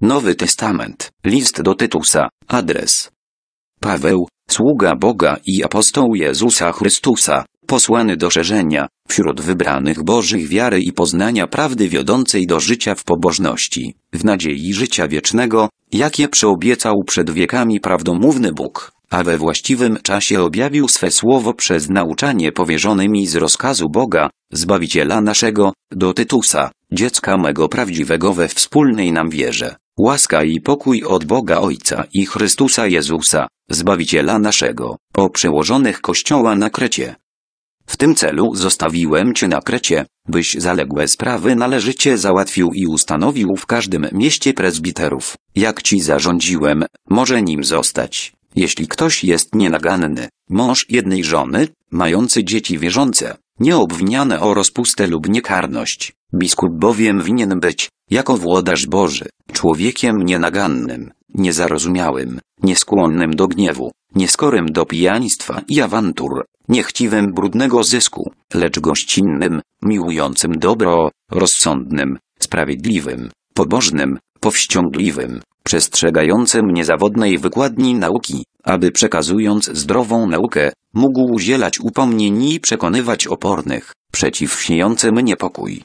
Nowy Testament, list do Tytusa, adres. Paweł, sługa Boga i apostoł Jezusa Chrystusa, posłany do szerzenia, wśród wybranych Bożych wiary i poznania prawdy wiodącej do życia w pobożności, w nadziei życia wiecznego, jakie przyobiecał przed wiekami prawdomówny Bóg, a we właściwym czasie objawił swe słowo przez nauczanie powierzone mi z rozkazu Boga, Zbawiciela naszego, do Tytusa, dziecka mego prawdziwego we wspólnej nam wierze. Łaska i pokój od Boga Ojca i Chrystusa Jezusa, Zbawiciela naszego, o przełożonych Kościoła na Krecie. W tym celu zostawiłem Cię na Krecie, byś zaległe sprawy należycie załatwił i ustanowił w każdym mieście prezbiterów. Jak Ci zarządziłem, może nim zostać. Jeśli ktoś jest nienaganny, mąż jednej żony, mający dzieci wierzące, nieobwiniane o rozpustę lub niekarność, biskup bowiem winien być, jako włodarz Boży, człowiekiem nienagannym, niezarozumiałym, nieskłonnym do gniewu, nieskorym do pijaństwa i awantur, niechciwym brudnego zysku, lecz gościnnym, miłującym dobro, rozsądnym, sprawiedliwym, pobożnym, powściągliwym, przestrzegającym niezawodnej wykładni nauki, aby przekazując zdrową naukę, mógł udzielać upomnień i przekonywać opornych, przeciw niepokój,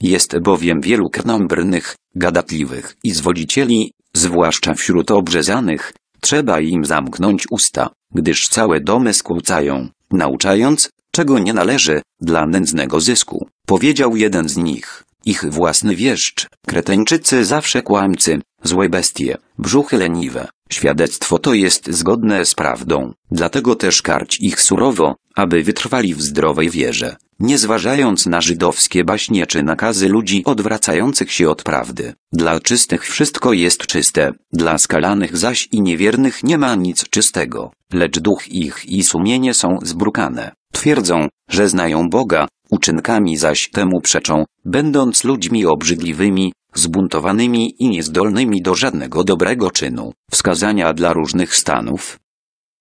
jest bowiem wielu krnąbrnych, gadatliwych i zwodzicieli, zwłaszcza wśród obrzezanych, trzeba im zamknąć usta, gdyż całe domy skłócają, nauczając, czego nie należy, dla nędznego zysku, powiedział jeden z nich. Ich własny wieszcz, kreteńczycy zawsze kłamcy, złe bestie, brzuchy leniwe. Świadectwo to jest zgodne z prawdą, dlatego też karć ich surowo, aby wytrwali w zdrowej wierze, nie zważając na żydowskie baśnie czy nakazy ludzi odwracających się od prawdy. Dla czystych wszystko jest czyste, dla skalanych zaś i niewiernych nie ma nic czystego, lecz duch ich i sumienie są zbrukane. Twierdzą, że znają Boga, uczynkami zaś temu przeczą, będąc ludźmi obrzydliwymi, zbuntowanymi i niezdolnymi do żadnego dobrego czynu, wskazania dla różnych stanów.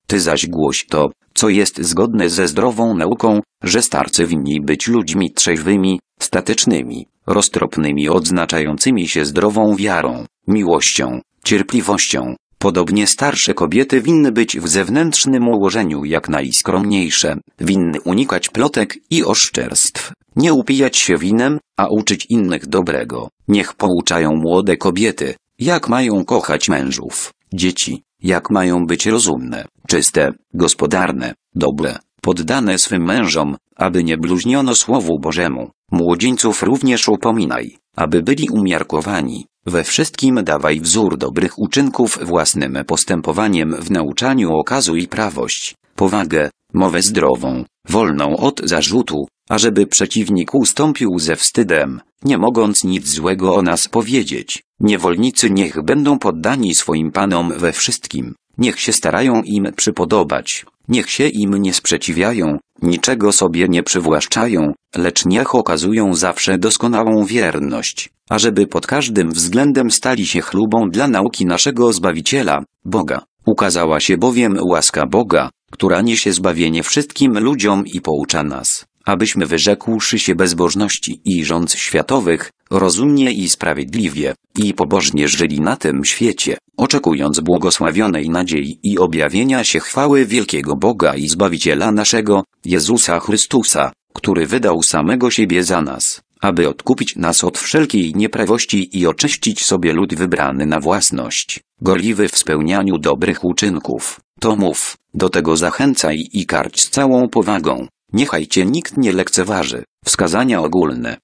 Ty zaś głoś to, co jest zgodne ze zdrową nauką, że starcy winni być ludźmi trzeźwymi, statycznymi, roztropnymi odznaczającymi się zdrową wiarą, miłością, cierpliwością. Podobnie starsze kobiety winny być w zewnętrznym ułożeniu jak najskromniejsze, winny unikać plotek i oszczerstw, nie upijać się winem, a uczyć innych dobrego. Niech pouczają młode kobiety, jak mają kochać mężów, dzieci, jak mają być rozumne, czyste, gospodarne, dobre, poddane swym mężom, aby nie bluźniono Słowu Bożemu. Młodzieńców również upominaj, aby byli umiarkowani. We wszystkim dawaj wzór dobrych uczynków własnym postępowaniem w nauczaniu okazu i prawość, powagę, mowę zdrową, wolną od zarzutu, ażeby przeciwnik ustąpił ze wstydem, nie mogąc nic złego o nas powiedzieć. Niewolnicy niech będą poddani swoim panom we wszystkim, niech się starają im przypodobać, niech się im nie sprzeciwiają, niczego sobie nie przywłaszczają, lecz niech okazują zawsze doskonałą wierność, ażeby pod każdym względem stali się chlubą dla nauki naszego Zbawiciela, Boga. Ukazała się bowiem łaska Boga, która niesie zbawienie wszystkim ludziom i poucza nas, abyśmy wyrzekłszy się bezbożności i rząd światowych, rozumnie i sprawiedliwie i pobożnie żyli na tym świecie, oczekując błogosławionej nadziei i objawienia się chwały wielkiego Boga i Zbawiciela naszego, Jezusa Chrystusa, który wydał samego siebie za nas, aby odkupić nas od wszelkiej nieprawości i oczyścić sobie lud wybrany na własność, gorliwy w spełnianiu dobrych uczynków to mów, do tego zachęcaj i karć z całą powagą, niechaj cię nikt nie lekceważy, wskazania ogólne.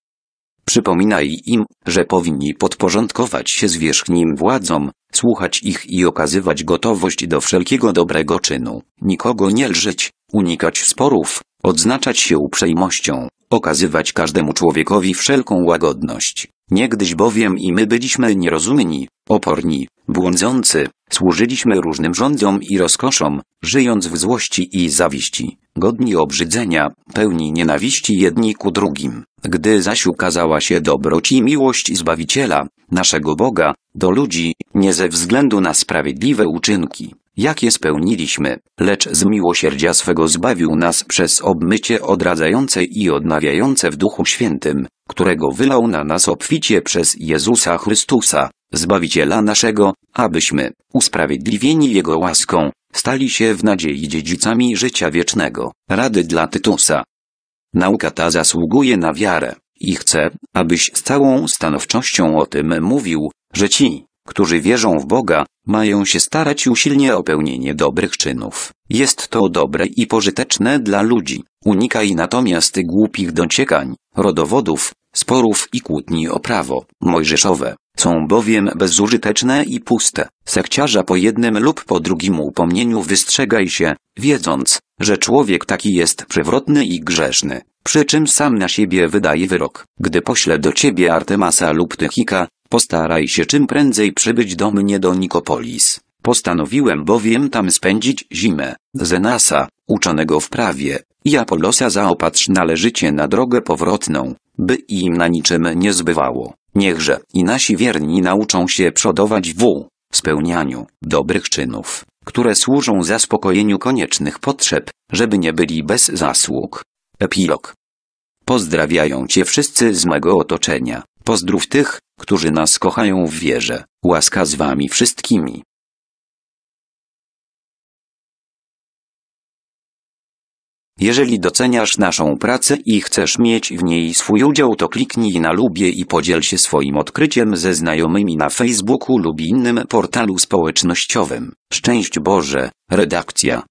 Przypominaj im, że powinni podporządkować się zwierzchnim władzom, słuchać ich i okazywać gotowość do wszelkiego dobrego czynu, nikogo nie lżyć, unikać sporów, odznaczać się uprzejmością, okazywać każdemu człowiekowi wszelką łagodność. Niegdyś bowiem i my byliśmy nierozumni, oporni, błądzący, służyliśmy różnym rządom i rozkoszom, żyjąc w złości i zawiści, godni obrzydzenia, pełni nienawiści jedni ku drugim. Gdy zaś ukazała się dobroć i miłość Zbawiciela, naszego Boga, do ludzi, nie ze względu na sprawiedliwe uczynki, jakie spełniliśmy, lecz z miłosierdzia swego zbawił nas przez obmycie odradzające i odnawiające w Duchu Świętym, którego wylał na nas obficie przez Jezusa Chrystusa, Zbawiciela naszego, abyśmy, usprawiedliwieni Jego łaską, stali się w nadziei dziedzicami życia wiecznego. Rady dla Tytusa. Nauka ta zasługuje na wiarę i chcę, abyś z całą stanowczością o tym mówił, że ci, którzy wierzą w Boga, mają się starać usilnie o pełnienie dobrych czynów. Jest to dobre i pożyteczne dla ludzi. Unikaj natomiast głupich dociekań, rodowodów, sporów i kłótni o prawo mojżeszowe. Są bowiem bezużyteczne i puste. Sekciarza po jednym lub po drugim upomnieniu wystrzegaj się, wiedząc, że człowiek taki jest przewrotny i grzeszny, przy czym sam na siebie wydaje wyrok. Gdy pośle do ciebie Artemasa lub Tychika, Postaraj się czym prędzej przybyć do mnie do Nikopolis. Postanowiłem bowiem tam spędzić zimę. Zenasa, uczonego w prawie, i Apolosa zaopatrz należycie na drogę powrotną, by im na niczym nie zbywało. Niechże i nasi wierni nauczą się przodować w spełnianiu dobrych czynów, które służą zaspokojeniu koniecznych potrzeb, żeby nie byli bez zasług. Epilog. Pozdrawiają Cię wszyscy z mego otoczenia. Pozdrów tych, którzy nas kochają w wierze. Łaska z wami wszystkimi. Jeżeli doceniasz naszą pracę i chcesz mieć w niej swój udział, to kliknij na lubię i podziel się swoim odkryciem ze znajomymi na Facebooku lub innym portalu społecznościowym. Szczęść Boże, redakcja.